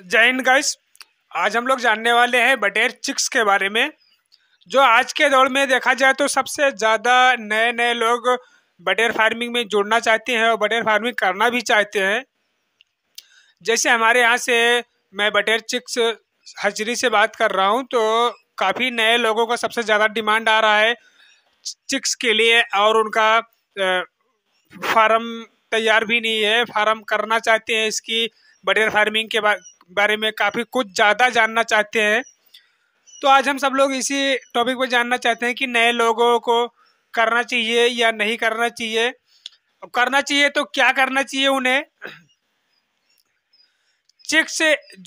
जय हिंद गाइस आज हम लोग जानने वाले हैं बटेर चिक्स के बारे में जो आज के दौर में देखा जाए तो सबसे ज़्यादा नए नए लोग बटेर फार्मिंग में जुड़ना चाहते हैं और बटेर फार्मिंग करना भी चाहते हैं जैसे हमारे यहाँ से मैं बटेर चिक्स हजरी से बात कर रहा हूँ तो काफ़ी नए लोगों का सबसे ज़्यादा डिमांड आ रहा है चिक्स के लिए और उनका फार्म तैयार भी नहीं है फार्म करना चाहते हैं इसकी बटेर फार्मिंग के बारे में काफ़ी कुछ ज़्यादा जानना चाहते हैं तो आज हम सब लोग इसी टॉपिक पर जानना चाहते हैं कि नए लोगों को करना चाहिए या नहीं करना चाहिए करना चाहिए तो क्या करना चाहिए उन्हें चिक्स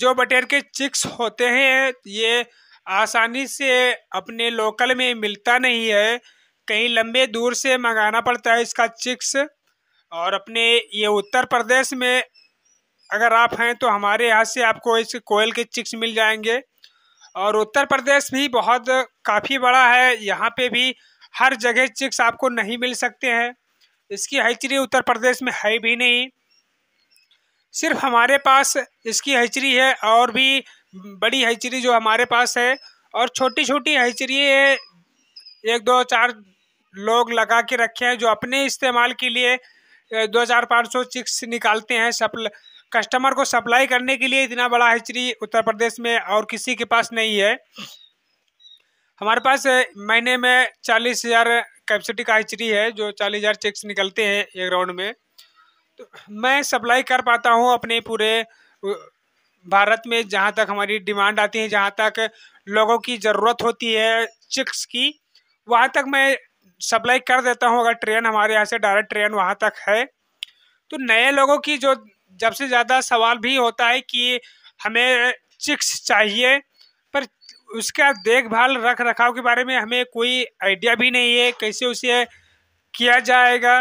जो बटेर के चिक्स होते हैं ये आसानी से अपने लोकल में मिलता नहीं है कहीं लंबे दूर से मंगाना पड़ता है इसका चिक्स और अपने ये उत्तर प्रदेश में अगर आप हैं तो हमारे यहाँ से आपको इस कोयल के चिक्स मिल जाएंगे और उत्तर प्रदेश भी बहुत काफ़ी बड़ा है यहाँ पे भी हर जगह चिक्स आपको नहीं मिल सकते हैं इसकी हैचरी उत्तर प्रदेश में है भी नहीं सिर्फ हमारे पास इसकी हैचरी है और भी बड़ी हैचरी जो हमारे पास है और छोटी छोटी हैचरी है एक दो चार लोग लगा के रखे हैं जो अपने इस्तेमाल के लिए दो हज़ार पाँच सौ चिक्स निकालते हैं सप्ल कस्टमर को सप्लाई करने के लिए इतना बड़ा हिचरी उत्तर प्रदेश में और किसी के पास नहीं है हमारे पास महीने में चालीस हज़ार कैपेसिटी का हिचड़ी है जो चालीस हज़ार चेक्स निकलते हैं एक राउंड में तो मैं सप्लाई कर पाता हूँ अपने पूरे भारत में जहाँ तक हमारी डिमांड आती है जहाँ तक लोगों की ज़रूरत होती है चिक्स की वहाँ तक मैं सप्लाई कर देता हूँ अगर ट्रेन हमारे यहाँ से डायरेक्ट ट्रेन वहाँ तक है तो नए लोगों की जो जब से ज़्यादा सवाल भी होता है कि हमें चिक्स चाहिए पर उसका देखभाल रख रखाव के बारे में हमें कोई आइडिया भी नहीं है कैसे उसे किया जाएगा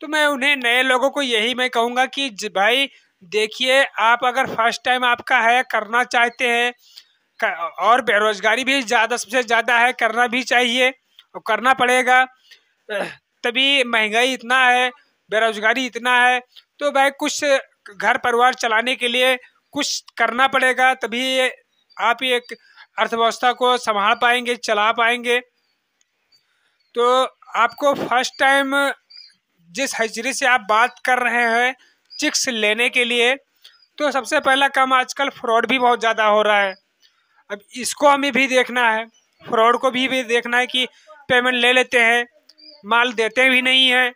तो मैं उन्हें नए लोगों को यही मैं कहूँगा कि भाई देखिए आप अगर फर्स्ट टाइम आपका है करना चाहते हैं और बेरोजगारी भी ज़्यादा सबसे ज़्यादा है करना भी चाहिए और करना पड़ेगा तभी महंगाई इतना है बेरोजगारी इतना है तो भाई कुछ घर परिवार चलाने के लिए कुछ करना पड़ेगा तभी आप ये अर्थव्यवस्था को संभाल पाएंगे चला पाएंगे तो आपको फर्स्ट टाइम जिस हजरी से आप बात कर रहे हैं चिक्स लेने के लिए तो सबसे पहला काम आजकल फ्रॉड भी बहुत ज़्यादा हो रहा है अब इसको हमें भी देखना है फ्रॉड को भी भी देखना है कि पेमेंट ले लेते हैं माल देते भी नहीं है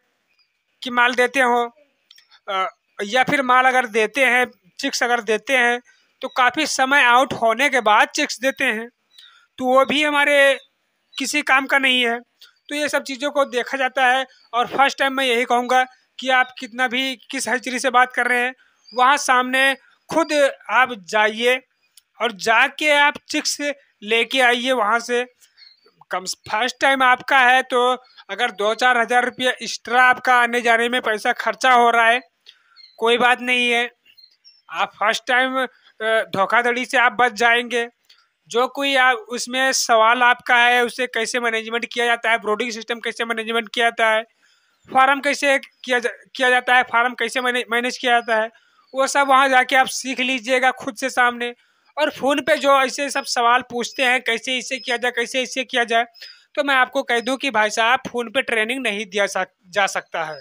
कि माल देते हो या फिर माल अगर देते हैं चिक्स अगर देते हैं तो काफ़ी समय आउट होने के बाद चिक्स देते हैं तो वो भी हमारे किसी काम का नहीं है तो ये सब चीज़ों को देखा जाता है और फर्स्ट टाइम मैं यही कहूँगा कि आप कितना भी किस हजरी से बात कर रहे हैं वहाँ सामने खुद आप जाइए और जाके आप चिक्स लेके आइए वहाँ से कम फर्स्ट टाइम आपका है तो अगर दो चार हज़ार रुपया एक्स्ट्रा आपका आने जाने में पैसा खर्चा हो रहा है कोई बात नहीं है आप फर्स्ट टाइम धोखाधड़ी से आप बच जाएंगे जो कोई आप उसमें सवाल आपका है उसे कैसे मैनेजमेंट किया जाता है ब्रोडिंग सिस्टम कैसे मैनेजमेंट किया जाता है फार्म कैसे किया जा, किया जाता है फार्म कैसे मैनेज किया जाता है वो सब वहाँ जाके आप सीख लीजिएगा खुद से सामने और फ़ोन पे जो ऐसे सब सवाल पूछते हैं कैसे इसे किया जाए कैसे इसे किया जाए तो मैं आपको कह दूँ कि भाई साहब फ़ोन पे ट्रेनिंग नहीं दिया जा सकता है